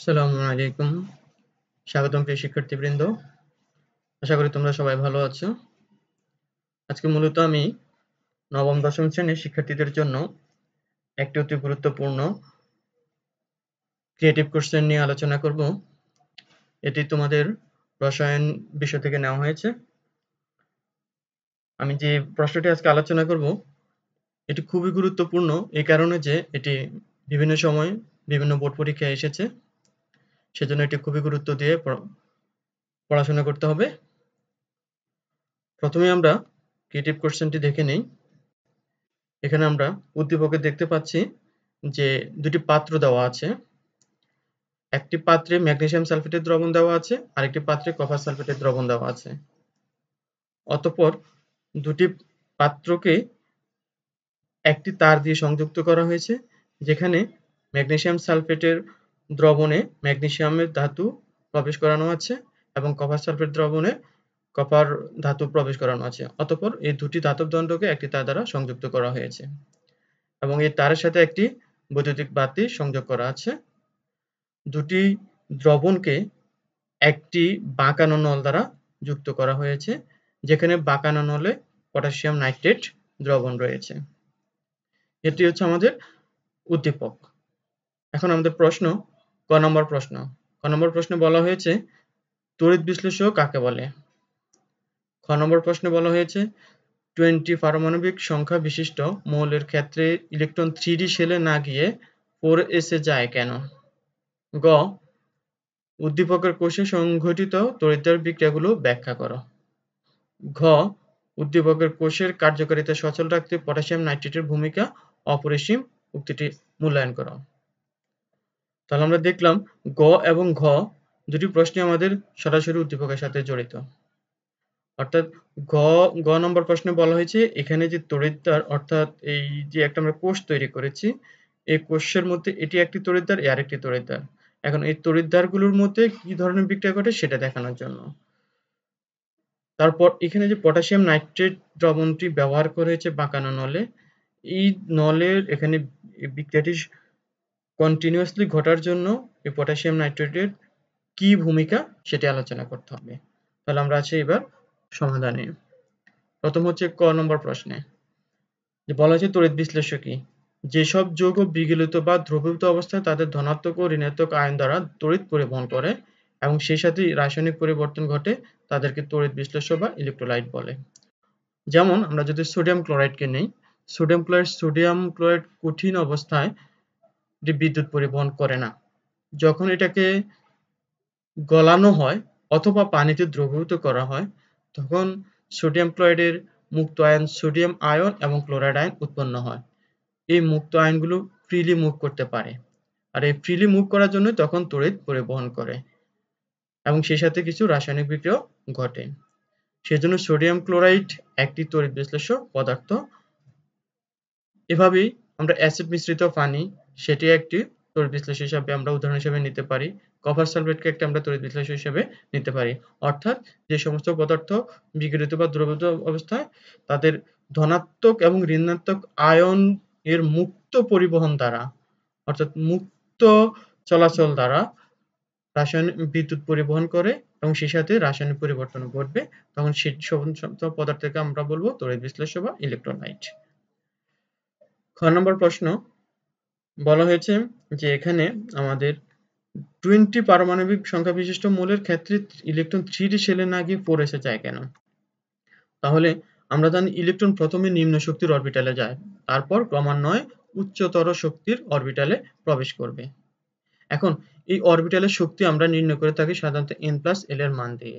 আসসালামু আলাইকুম স্বাগতম প্রিয় শিক্ষার্থীবৃন্দ আশা করি তোমরা সবাই ভালো আছো আজকে মূলত আমি নবম দশম শ্রেণীর শিক্ষার্থীদের জন্য একটি অতি গুরুত্বপূর্ণ ক্রিয়েটিভ কোশ্চেন নিয়ে আলোচনা করব এটি তোমাদের রসায়ন বিষয় থেকে নেওয়া হয়েছে আমি যে প্রশ্নটি আজকে আলোচনা করব এটি খুবই গুরুত্বপূর্ণ এই কারণে যে এটি বিভিন্ন সময় বিভিন্ন বোর্ড পরীক্ষায় এসেছে সেজন্য এটি খুবই গুরুত্ব দিয়ে পড়াশোনা করতে হবে প্রথমে আমরা ক্রিয়েটিভ কোশ্চেনটি দেখে নেই এখানে আমরা উদ্দীপকে দেখতে পাচ্ছি যে দুটি পাত্র দেওয়া আছে একটি পাত্রে ম্যাগনেশিয়াম সালফেটের দ্রবণ দেওয়া আছে আরেকটি পাত্রে কপার সালফেটের দ্রবণ দেওয়া আছে অতঃপর দুটি পাত্রকে একটি তার দিয়ে সংযুক্ত করা হয়েছে যেখানে ম্যাগনেশিয়াম সালফেটের দ্রবণে ম্যাগনেসিয়ামের ধাতু প্রবেশ করানো আছে এবং কপার সালফেট দ্রবণে কপার ধাতু প্রবেশ করানো আছে অতপর এই দুটি ধাতব দণ্ডকে একটি তার দ্বারা সংযুক্ত করা হয়েছে এবং এই তারের সাথে একটি বৈদ্যুতিক বাতি সংযোগ করা আছে দুটি দ্রবণকে একটি বাঁকানো নল দ্বারা যুক্ত করা হয়েছে যেখানে বাঁকানো নলে পটাশিয়াম নাইট্রেট দ্রবণ রয়েছে এটি হচ্ছে আমাদের উদ্দীপক এখন আমাদের প্রশ্ন ক নম্বর প্রশ্ন ক নম্বর প্রশ্নে বলা হয়েছে তড়িৎ বিশ্লেষক কাকে বলে খ নম্বর প্রশ্নে বলা হয়েছে টোয়েন্টি পারমাণবিক সংখ্যা বিশিষ্ট মৌলের ক্ষেত্রে ইলেকট্রন থ্রি সেলে না গিয়ে ফোর এসে যায় কেন গ উদ্দীপকের কোষে সংঘটিত তড়িৎদার বিক্রিয়াগুলো ব্যাখ্যা করো ঘ উদ্দীপকের কোষের কার্যকারিতা সচল রাখতে পটাশিয়াম নাইট্রেটের ভূমিকা অপরিসীম উক্তিটি মূল্যায়ন করো তাহলে আমরা দেখলাম গ এবং ঘ দুটি প্রশ্নে আমাদের সরাসরি উদ্দীপকের সাথে জড়িত অর্থাৎ গ গ নম্বর প্রশ্নে বলা হয়েছে এখানে যে তড়িদ্দার অর্থাৎ এই যে একটা আমরা কোষ তৈরি করেছি এই কোষের মধ্যে এটি একটি তড়িদ্দার এ আরেকটি তড়িদ্দার এখন এই তড়িদ্দারগুলোর মধ্যে কি ধরনের বিক্রিয়া ঘটে সেটা দেখানোর জন্য তারপর এখানে যে পটাশিয়াম নাইট্রেট দ্রবণটি ব্যবহার করা হয়েছে বাঁকানো নলে এই নলের এখানে বিক্রিয়াটি কন্টিনিউয়াসলি ঘটার জন্য এই পটাশিয়াম নাইট্রেটের কি ভূমিকা সেটি আলোচনা করতে হবে তাহলে আমরা আছি এবার সমাধানে প্রথম হচ্ছে ক নম্বর প্রশ্নে যে বলা হয়েছে তড়িৎ বিশ্লেষকী যেসব যৌগ বিগলিত বা দ্রবীভূত অবস্থায় তাদের ধনাত্মক ও ঋণাত্মক আয়ন দ্বারা তড়িৎ পরিবহন করে এবং সেই সাথে রাসায়নিক পরিবর্তন ঘটে তাদেরকে তড়িৎ বিশ্লেষক বা ইলেকট্রোলাইট বলে যেমন আমরা যদি সোডিয়াম ক্লোরাইডকে নেই সোডিয়াম ক্লোরাইড সোডিয়াম ক্লোরাইড কঠিন অবস্থায় এটি বিদ্যুৎ পরিবহন করে না যখন এটাকে গলানো হয় অথবা পানিতে দ্রবীভূত করা হয় তখন সোডিয়াম ক্লোরাইডের মুক্ত আয়ন সোডিয়াম আয়ন এবং ক্লোরাইড আয়ন উৎপন্ন হয় এই মুক্ত আয়নগুলো ফ্রিলি মুভ করতে পারে আর এই ফ্রিলি মুভ করার জন্য তখন তড়িৎ পরিবহন করে এবং সেই সাথে কিছু রাসায়নিক বিক্রিয়া ঘটে সেজন্য সোডিয়াম ক্লোরাইড একটি তড়িৎ বিশ্লেষক পদার্থ এভাবেই আমরা অ্যাসিড মিশ্রিত পানি সেটি একটি তড়িৎ বিশ্লেষণ হিসাবে আমরা উদাহরণ হিসেবে নিতে পারি কপার সালফেটকে একটা আমরা তড়িৎ বিশ্লেষণ হিসেবে নিতে পারি অর্থাৎ যে সমস্ত পদার্থ বিঘটিত বা দ্রবীভূত অবস্থায় তাদের ধনাত্মক এবং ঋণাত্মক আয়ন এর মুক্ত পরিবহন দ্বারা অর্থাৎ মুক্ত চলাচল দ্বারা রাসায়নিক বিদ্যুৎ পরিবহন করে এবং সেই সাথে রাসায়নিক পরিবর্তন ঘটবে তখন সেই সমস্ত পদার্থকে আমরা বলবো তড়িৎ বিশ্লেষণ বা ইলেকট্রোলাইট খ নম্বর প্রশ্ন বলা হয়েছে যে এখানে আমাদের টোয়েন্টি পারমাণবিক সংখ্যা বিশিষ্ট মূলের ক্ষেত্রে ইলেকট্রন থ্রি সেলে না গিয়ে ফোর এসে যায় কেন তাহলে আমরা জানি ইলেকট্রন প্রথমে নিম্ন শক্তির অরবিটালে যায় তারপর ক্রমান্বয়ে উচ্চতর শক্তির অরবিটালে প্রবেশ করবে এখন এই অরবিটালের শক্তি আমরা নির্ণয় করে থাকি সাধারণত এন প্লাস এল এর মান দিয়ে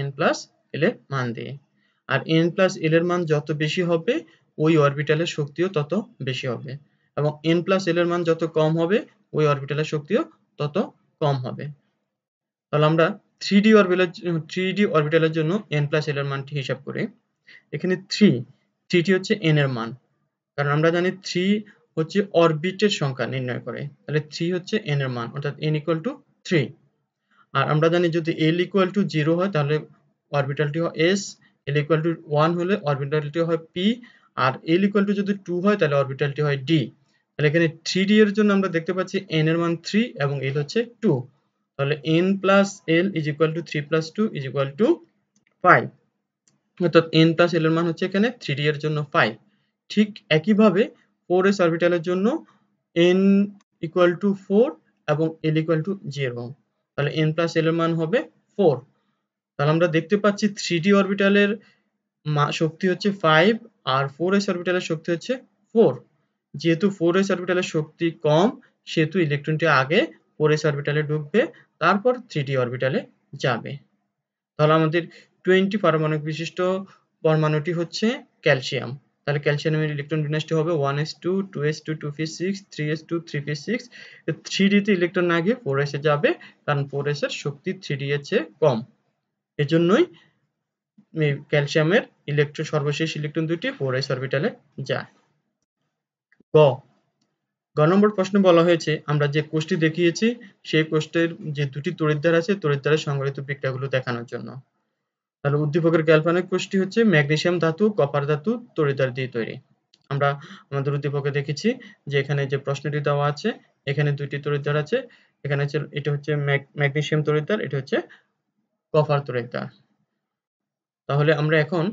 এন প্লাস এল এর মান দিয়ে আর এন প্লাস এল এর মান যত বেশি হবে ওই অরবিটালের শক্তিও তত বেশি হবে এবং এন প্লাস এল এর মান যত কম হবে ওই অরবিটালের শক্তিও তত কম হবে তাহলে আমরা থ্রি ডি অরবিটালের থ্রি ডি অরবিটালের জন্য এন প্লাস এল এর মানটি হিসাব করি এখানে থ্রি থ্রিটি হচ্ছে এন এর মান কারণ আমরা জানি থ্রি হচ্ছে অরবিটের সংখ্যা নির্ণয় করে তাহলে থ্রি হচ্ছে এন এর মান অর্থাৎ এন ইকুয়াল টু থ্রি আর আমরা জানি যদি এল ইকুয়াল টু জিরো হয় তাহলে অরবিটালটি হয় S L equal to one হলে অরবিটালটি হয় পি আর এল ইকুয়াল টু যদি টু হয় তাহলে অরবিটালটি হয় ডি তাহলে এখানে থ্রি ডি এর জন্য আমরা দেখতে পাচ্ছি এন এর মান থ্রি এবং এল হচ্ছে টু তাহলে N plus L is equal to three plus two is equal to five অর্থাৎ এন প্লাস এল এর মান হচ্ছে এখানে থ্রি ডি এর জন্য ফাইভ ঠিক একইভাবে ফোর এস অরবিটালের জন্য এন ইকুয়াল টু ফোর এবং এল ইকুয়াল টু জিরো তাহলে এন প্লাস এল এর মান হবে ফোর তাহলে আমরা দেখতে পাচ্ছি থ্রি ডি অরবিটালের শক্তি হচ্ছে ফাইভ আর ফোর এস অরবিটালের শক্তি হচ্ছে ফোর যেহেতু ফোর এস অরবিটালের শক্তি কম সেহেতু ইলেকট্রনটি আগে ফোর এস অরবিটালে ঢুকবে তারপর থ্রি ডি অরবিটালে যাবে তাহলে আমাদের টোয়েন্টি পারমাণবিক বিশিষ্ট পরমাণুটি হচ্ছে ক্যালসিয়াম তাহলে ক্যালসিয়ামের ইলেকট্রন বিন্যাসটি হবে one S two two S two two ফিস six three S two three ফিস সিক্স থ্রি ডিতে ইলেকট্রন না গিয়ে ফোর এসে যাবে কারণ ফোর এসের শক্তি থ্রি ডি এর চেয়ে কম এজন্যই ক্যালসিয়ামের ইলেকট্রন সর্বশেষ ইলেকট্রন দুটি ফোর এস অরবিটালে যায় গ গ নম্বর প্রশ্নে বলা হয়েছে আমরা যে কোষ্টি দেখিয়েছি সেই কোষ্টের যে দুটি তড়িদ্বার আছে তড়িদ্বারের সংগঠিত বিক্রিয়াগুলো দেখানোর জন্য তাহলে উদ্দীপকের গ্যালভানিক কোষ্টি হচ্ছে ম্যাগনেশিয়াম ধাতু কপার ধাতু তড়িদ্বার দিয়ে তৈরি আমরা আমাদের উদ্দীপকে দেখেছি যে এখানে যে প্রশ্নটি দেওয়া আছে এখানে দুটি তড়িদ্বার আছে এখানে হচ্ছে এটা হচ্ছে ম্যাগনেশিয়াম তড়িদ্বার এটা হচ্ছে কপার তড়িদ্বার তাহলে আমরা এখন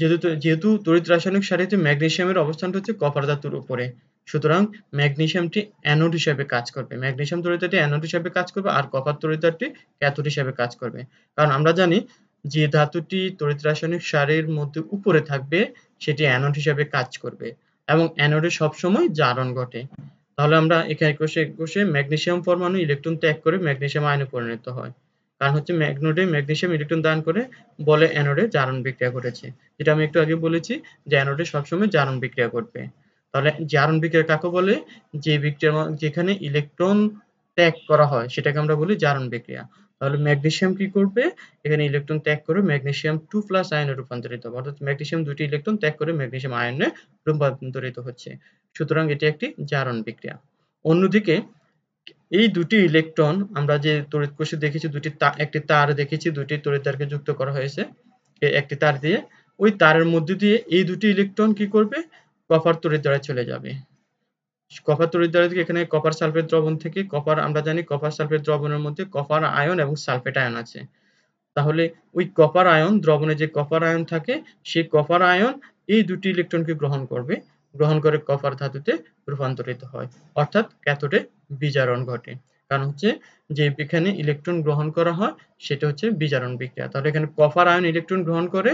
যেহেতু যেহেতু তড়িৎ রাসায়নিক সারিতে ম্যাগনেসিয়ামের অবস্থানটা হচ্ছে কপার ধাতুর উপরে সুতরাং ম্যাগনেসিয়ামটি অ্যানোড হিসাবে কাজ করবে ম্যাগনেসিয়াম তড়িতাটি অ্যানোড হিসাবে কাজ করবে আর কপার তড়িতাটি ক্যাথোড হিসাবে কাজ করবে কারণ আমরা জানি যে ধাতুটি তড়িৎ রাসায়নিক সারের মধ্যে উপরে থাকবে সেটি অ্যানোড হিসাবে কাজ করবে এবং অ্যানোডে সবসময় জারণ ঘটে তাহলে আমরা এখানে একুশে একুশে ম্যাগনেসিয়াম পরমাণু ইলেকট্রন ত্যাগ করে ম্যাগনেসিয়াম আয়নে পরিণত হয় কারণ হচ্ছে ম্যাগনোডে ম্যাগনেশিয়াম ইলেকট্রন দান করে বলে অ্যানোডে জারণ বিক্রিয়া ঘটেছে যেটা আমি একটু আগে বলেছি যে অ্যানোডে সবসময় জারণ বিক্রিয়া করবে তাহলে জারণ বিক্রিয়া কাকে বলে যে বিক্রিয়া যেখানে ইলেকট্রন ত্যাগ করা হয় সেটাকে আমরা বলি জারণ বিক্রিয়া তাহলে ম্যাগনেশিয়াম কি করবে এখানে ইলেকট্রন ত্যাগ করে ম্যাগনেশিয়াম টু প্লাস আয়নে রূপান্তরিত হবে অর্থাৎ ম্যাগনেশিয়াম দুটি ইলেকট্রন ত্যাগ করে ম্যাগনেশিয়াম আয়নে রূপান্তরিত হচ্ছে সুতরাং এটি একটি জারণ বিক্রিয়া অন্যদিকে এই দুটি ইলেকট্রন আমরা যে তড়িৎ কোষে দেখেছি দুটি একটি তার দেখেছি দুটি তড়িৎ যুক্ত করা হয়েছে একটি তার দিয়ে ওই তারের মধ্যে দিয়ে এই দুটি ইলেকট্রন কি করবে কপার তড়িৎ চলে যাবে কপার তড়িৎ থেকে এখানে কপার সালফেট দ্রবণ থেকে কপার আমরা জানি কপার সালফেট দ্রবণের মধ্যে কপার আয়ন এবং সালফেট আয়ন আছে তাহলে ওই কপার আয়ন দ্রবণে যে কপার আয়ন থাকে সেই কপার আয়ন এই দুটি ইলেকট্রনকে গ্রহণ করবে গ্রহণ করে কপার ধাতুতে রূপান্তরিত হয় অর্থাৎ ক্যাথোডে বিজারণ ঘটে কারণ হচ্ছে যে এখানে ইলেকট্রন গ্রহণ করা হয় সেটা হচ্ছে বিজারণ বিক্রিয়া তাহলে এখানে কপার আয়ন ইলেকট্রন গ্রহণ করে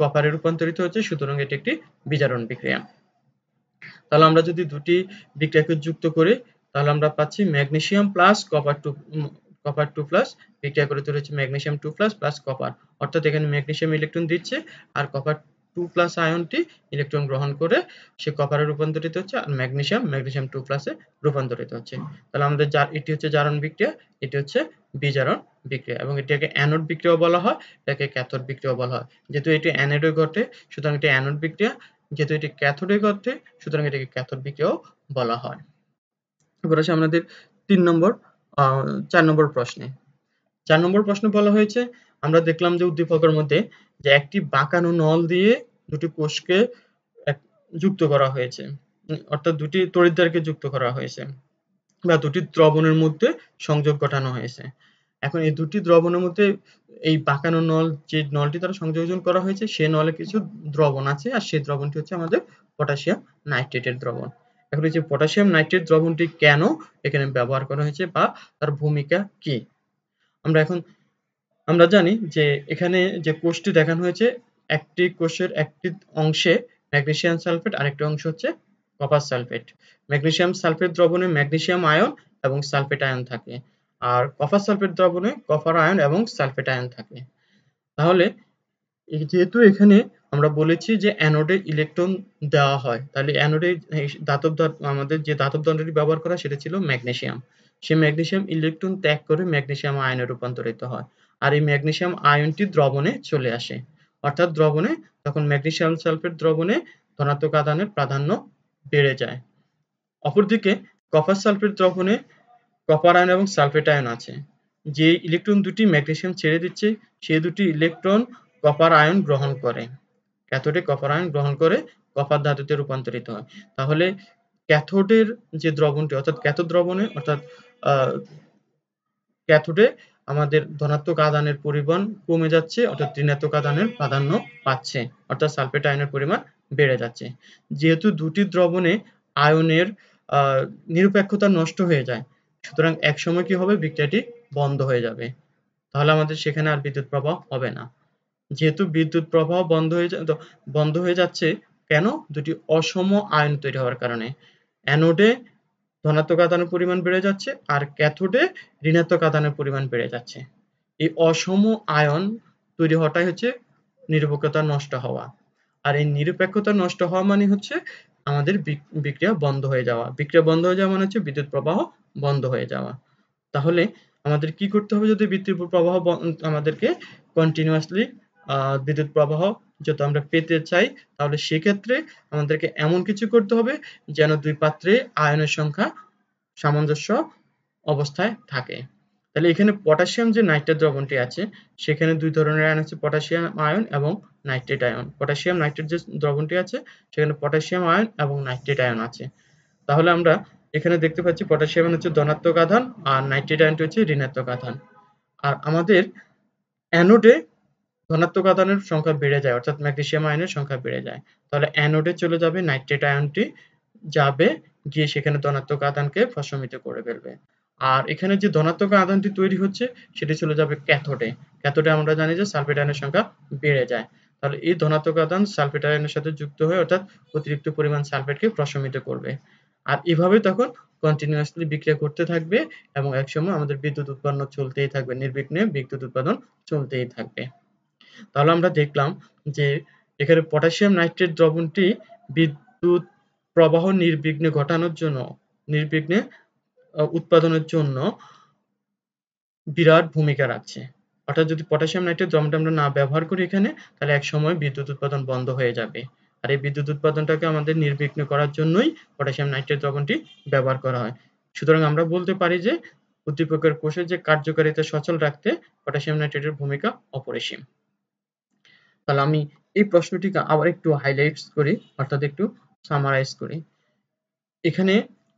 কপারে রূপান্তরিত হচ্ছে সুতরাং এটি একটি বিজারণ বিক্রিয়া তাহলে আমরা যদি দুটি বিক্রিয়াকে যুক্ত করি তাহলে আমরা পাচ্ছি magnesium plus copper two copper two plus বিক্রিয়া করে তৈরি হচ্ছে magnesium two plus plus copper অর্থাৎ এখানে ম্যাগনেসিয়াম ইলেকট্রন দিচ্ছে আর কপার টু প্লাস আয়নটি ইলেকট্রন গ্রহণ করে সে কপারে রূপান্তরিত হচ্ছে আর ম্যাগনেশিয়াম ম্যাগনেশিয়াম টু প্লাসে রূপান্তরিত হচ্ছে তাহলে আমাদের যার এটি হচ্ছে জারণ বিক্রিয়া এটি হচ্ছে বিজারণ বিক্রিয়া এবং এটাকে অ্যানোড বিক্রিয়া বলা হয় এটাকে ক্যাথোড বিক্রিয়া বলা হয় যেহেতু এটি অ্যানোডে ঘটে সুতরাং এটি অ্যানোড বিক্রিয়া যেহেতু এটি ক্যাথোডে ঘটে সুতরাং এটাকে ক্যাথোড বিক্রিয়াও বলা হয় এবার আছে আমাদের তিন নম্বর চার নম্বর প্রশ্নে চার নম্বর প্রশ্ন বলা হয়েছে আমরা দেখলাম যে উদ্দীপকের মধ্যে যে একটি বাঁকানো নল দিয়ে দুটি কোষকে যুক্ত করা হয়েছে অর্থাৎ দুটি তড়িদ্দারকে যুক্ত করা হয়েছে বা দুটি দ্রবণের মধ্যে সংযোগ ঘটানো হয়েছে এখন এই দুটি দ্রবণের মধ্যে এই বাঁকানো নল যে নলটি দ্বারা সংযোজন করা হয়েছে সে নলে কিছু দ্রবণ আছে আর সেই দ্রবণটি হচ্ছে আমাদের পটাশিয়াম নাইট্রেটের দ্রবণ এখন এই যে পটাশিয়াম নাইট্রেট দ্রবণটি কেন এখানে ব্যবহার করা হয়েছে বা তার ভূমিকা কি আমরা এখন আমরা জানি যে এখানে যে কোষটি দেখানো হয়েছে একটি কোষের একটি অংশে ম্যাগনেসিয়াম সালফেট আরেকটি অংশ হচ্ছে কপার সালফেট ম্যাগনেসিয়াম সালফেট দ্রবণে ম্যাগনেসিয়াম আয়ন এবং সালফেট আয়ন থাকে আর কপার সালফেট দ্রবণে কপার আয়ন এবং সালফেট আয়ন থাকে তাহলে যেহেতু এখানে আমরা বলেছি যে অ্যানোডে ইলেকট্রন দেওয়া হয় তাহলে অ্যানোডে ধাতব আমাদের যে ধাতব দণ্ডটি ব্যবহার করা সেটা ছিল ম্যাগনেসিয়াম সে ম্যাগনেসিয়াম ইলেকট্রন ত্যাগ করে ম্যাগনেসিয়াম আয়নে রূপান্তরিত হয় আর এই ম্যাগনেসিয়াম আয়নটি দ্রবণে চলে আসে অর্থাৎ দ্রবণে তখন ম্যাগনেসিয়াম সালফেট দ্রবণে ধনাত্মক আধানের প্রাধান্য বেড়ে যায় অপরদিকে কপার সালফেট দ্রবণে কপার আয়ন এবং সালফেট আয়ন আছে যে ইলেকট্রন দুটি ম্যাগনেসিয়াম ছেড়ে দিচ্ছে সে দুটি ইলেকট্রন কপার আয়ন গ্রহণ করে ক্যাথোডে কপার আয়ন গ্রহণ করে কপার ধাতুতে রূপান্তরিত হয় তাহলে ক্যাথোডের যে দ্রবণটি অর্থাৎ ক্যাথোড দ্রবণে অর্থাৎ ক্যাথোডে আমাদের ধনাত্মক আদানের পরিমাণ কমে যাচ্ছে অর্থাৎ ঋণাত্মক আদানের প্রাধান্য পাচ্ছে অর্থাৎ সালফেট আয়নের পরিমাণ বেড়ে যাচ্ছে যেহেতু দুটি দ্রবণে আয়নের নিরপেক্ষতা নষ্ট হয়ে যায় সুতরাং একসময় কি হবে বিক্রিয়াটি বন্ধ হয়ে যাবে তাহলে আমাদের সেখানে আর বিদ্যুৎ প্রবাহ হবে না যেহেতু বিদ্যুৎ প্রবাহ বন্ধ হয়ে বন্ধ হয়ে যাচ্ছে কেন দুটি অসম আয়ন তৈরি হওয়ার কারণে অ্যানোডে ধনাত্মক আধানের পরিমাণ বেড়ে যাচ্ছে আর ক্যাথোডে ঋণাত্মক আধানের পরিমাণ বেড়ে যাচ্ছে এই অসম আয়ন তৈরি হওয়াটাই হচ্ছে নিরপেক্ষতা নষ্ট হওয়া আর এই নিরপেক্ষতা নষ্ট হওয়া মানে হচ্ছে আমাদের বিক্রিয়া বন্ধ হয়ে যাওয়া বিক্রিয়া বন্ধ হয়ে যাওয়া মানে হচ্ছে বিদ্যুৎ প্রবাহ বন্ধ হয়ে যাওয়া তাহলে আমাদের কি করতে হবে যদি বিদ্যুৎ প্রবাহ আমাদেরকে কন্টিনিউয়াসলি বিদ্যুৎ প্রবাহ যত আমরা পেতে চাই তাহলে সেক্ষেত্রে আমাদেরকে এমন কিছু করতে হবে যেন দুই পাত্রে আয়নের সংখ্যা সামঞ্জস্য অবস্থায় থাকে তাহলে এখানে পটাশিয়াম যে নাইট্রেট দ্রবণটি আছে সেখানে দুই ধরনের আয়ন আছে পটাশিয়াম আয়ন এবং নাইট্রেট আয়ন পটাশিয়াম নাইট্রেট যে দ্রবণটি আছে সেখানে পটাশিয়াম আয়ন এবং নাইট্রেট আয়ন আছে তাহলে আমরা এখানে দেখতে পাচ্ছি পটাশিয়াম হচ্ছে ধনাত্মক আধান আর নাইট্রেট আয়নটি হচ্ছে ঋণাত্মক আধান আর আমাদের অ্যানোডে ধনাত্মক আধানের সংখ্যা বেড়ে যায় অর্থাৎ ম্যাগনেসিয়াম আয়নের সংখ্যা বেড়ে যায় তাহলে অ্যানোডে চলে যাবে নাইট্রেট আয়নটি যাবে গিয়ে সেখানে ধনাত্মক আধানকে ফসমিত করে ফেলবে আর এখানে যে ধনাত্মক আধানটি তৈরি হচ্ছে সেটি চলে যাবে ক্যাথোডে ক্যাথোডে আমরা জানি যে সালফেট আয়নের সংখ্যা বেড়ে যায় তাহলে এই ধনাত্মক আধান সালফেট আয়নের সাথে যুক্ত হয়ে অর্থাৎ অতিরিক্ত পরিমাণ সালফেটকে প্রশমিত করবে আর এভাবে তখন কন্টিনিউয়াসলি বিক্রিয়া করতে থাকবে এবং একসময় আমাদের বিদ্যুৎ উৎপন্ন চলতেই থাকবে নির্বিঘ্নে বিদ্যুৎ উৎপাদন চলতেই থাকবে তাহলে আমরা দেখলাম যে এখানে পটাশিয়াম নাইট্রেট দ্রবণটি বিদ্যুৎ প্রবাহ নির্বিঘ্নে ঘটানোর জন্য নির্বিঘ্নে উৎপাদনের জন্য বিরাট ভূমিকা রাখছে অর্থাৎ যদি পটাশিয়াম নাইট্রেট দ্রবণটা আমরা না ব্যবহার করি এখানে তাহলে এক সময় বিদ্যুৎ উৎপাদন বন্ধ হয়ে যাবে আর এই বিদ্যুৎ উৎপাদনটাকে আমাদের নির্বিঘ্ন করার জন্যই পটাশিয়াম নাইট্রেট দ্রবণটি ব্যবহার করা হয় সুতরাং আমরা বলতে পারি যে উদ্দীপকের কোষের যে কার্যকারিতা সচল রাখতে পটাশিয়াম নাইট্রেটের ভূমিকা অপরিসীম তাহলে আমি এই প্রশ্নটিকে আবার একটু হাইলাইটস করি অর্থাৎ একটু সামারাইজ করি এখানে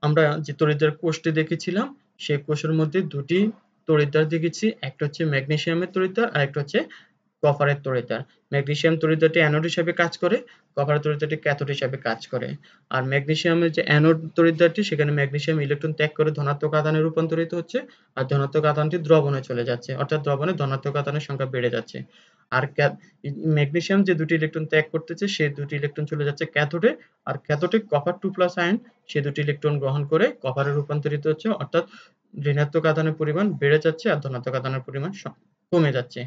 আমরা যে তরিদ্দার কোষটি দেখেছিলাম সেই কোষের মধ্যে দুটি তরিদ্দার দেখেছি একটা হচ্ছে ম্যাগনেশিয়ামের তরিদ্দার আর একটা হচ্ছে ম্যাগনেশিয়াম অ্যানোড হিসাবে কাজ করে ক্যাথোড হিসাবে কাজ করে আর ম্যাগনেশিয়ামের যে অ্যানোড তরিদ্দারটি সেখানে ম্যাগনেশিয়াম ইলেকট্রন ত্যাগ করে ধনাত্মক আদানে রূপান্তরিত হচ্ছে আর ধনাত্মক আদানটি দ্রবণে চলে যাচ্ছে অর্থাৎ দ্রবণে ধনাত্মক আদানের সংখ্যা বেড়ে যাচ্ছে আর ম্যাগনেশিয়াম যে দুটি ইলেকট্রন ত্যাগ করতেছে সে দুটি ইলেকট্রন চলে যাচ্ছে ক্যাথোডে আর ক্যাথোডে কপার টু প্লাস আয়ন সে দুটি ইলেকট্রন গ্রহণ করে কপারে রূপান্তরিত হচ্ছে অর্থাৎ ঋণাত্মক আধানের পরিমাণ বেড়ে যাচ্ছে আর ধনাত্মক আধানের পরিমাণ কমে যাচ্ছে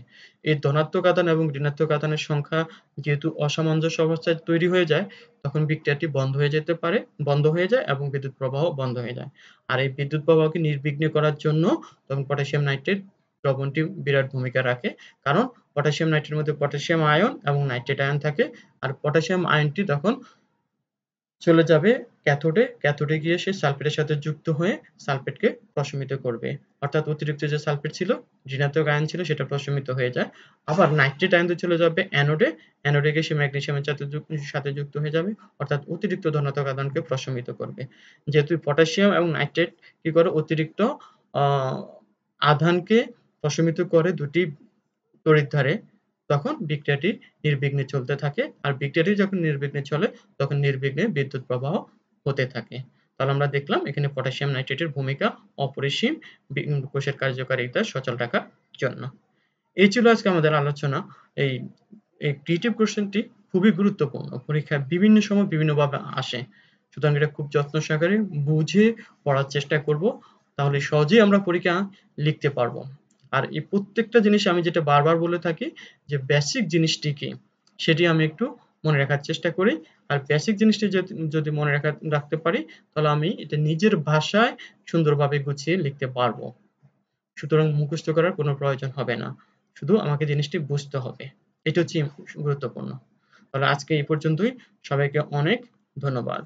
এই ধনাত্মক আধান এবং ঋণাত্মক আধানের সংখ্যা যেহেতু অসামঞ্জস্য অবস্থায় তৈরি হয়ে যায় তখন বিক্রিয়াটি বন্ধ হয়ে যেতে পারে বন্ধ হয়ে যায় এবং বিদ্যুৎ প্রবাহ বন্ধ হয়ে যায় আর এই বিদ্যুৎ প্রবাহকে নির্বিঘ্ন করার জন্য তখন পটাশিয়াম নাইট্রেট লবণটি বিরাট ভূমিকা রাখে কারণ পটাশিয়াম নাইট্রেটের মধ্যে পটাশিয়াম আয়ন এবং নাইট্রেট আয়ন থাকে আর পটাশিয়াম আয়নটি তখন চলে যাবে ক্যাথোডে ক্যাথোডে গিয়ে সে সালফেটের সাথে যুক্ত হয়ে সালফেটকে প্রশমিত করবে অর্থাৎ অতিরিক্ত যে সালফেট ছিল ঋণাত্মক আয়ন ছিল সেটা প্রশমিত হয়ে যায় আবার নাইট্রেট আয়ন তো চলে যাবে অ্যানোডে অ্যানোডে গিয়ে সে ম্যাগনেসিয়ামের সাথে সাথে যুক্ত হয়ে যাবে অর্থাৎ অতিরিক্ত ধনাত্মক আয়নকে প্রশমিত করবে যেহেতু পটাশিয়াম এবং নাইট্রেট কি করে অতিরিক্ত আধানকে প্রশমিত করে দুটি তড়িৎধারে তখন বিক্রিয়াটি নির্বিঘ্নে চলতে থাকে আর বিক্রিয়াটি যখন নির্বিঘ্নে চলে তখন নির্বিঘ্নে বিদ্যুৎ প্রবাহ হতে থাকে তাহলে আমরা দেখলাম এখানে পটাশিয়াম নাইট্রেটের ভূমিকা অপরিসীম কোষের কার্যকারিতা সচল রাখার জন্য এই ছিল আজকে আমাদের আলোচনা এই এই ক্রিয়েটিভ কোশ্চেনটি খুবই গুরুত্বপূর্ণ পরীক্ষায় বিভিন্ন সময় বিভিন্নভাবে আসে সুতরাং এটা খুব যত্ন সহকারে বুঝে পড়ার চেষ্টা করব তাহলে সহজেই আমরা পরীক্ষা লিখতে পারবো আর এই প্রত্যেকটা জিনিস আমি যেটা বারবার বলে থাকি যে বেসিক জিনিসটি কি সেটি আমি একটু মনে রাখার চেষ্টা করি আর বেসিক জিনিসটি যদি মনে রাখা রাখতে পারি তাহলে আমি এটা নিজের ভাষায় সুন্দরভাবে গুছিয়ে লিখতে পারবো সুতরাং মুখস্থ করার কোনো প্রয়োজন হবে না শুধু আমাকে জিনিসটি বুঝতে হবে এটা হচ্ছে গুরুত্বপূর্ণ তাহলে আজকে এই পর্যন্তই সবাইকে অনেক ধন্যবাদ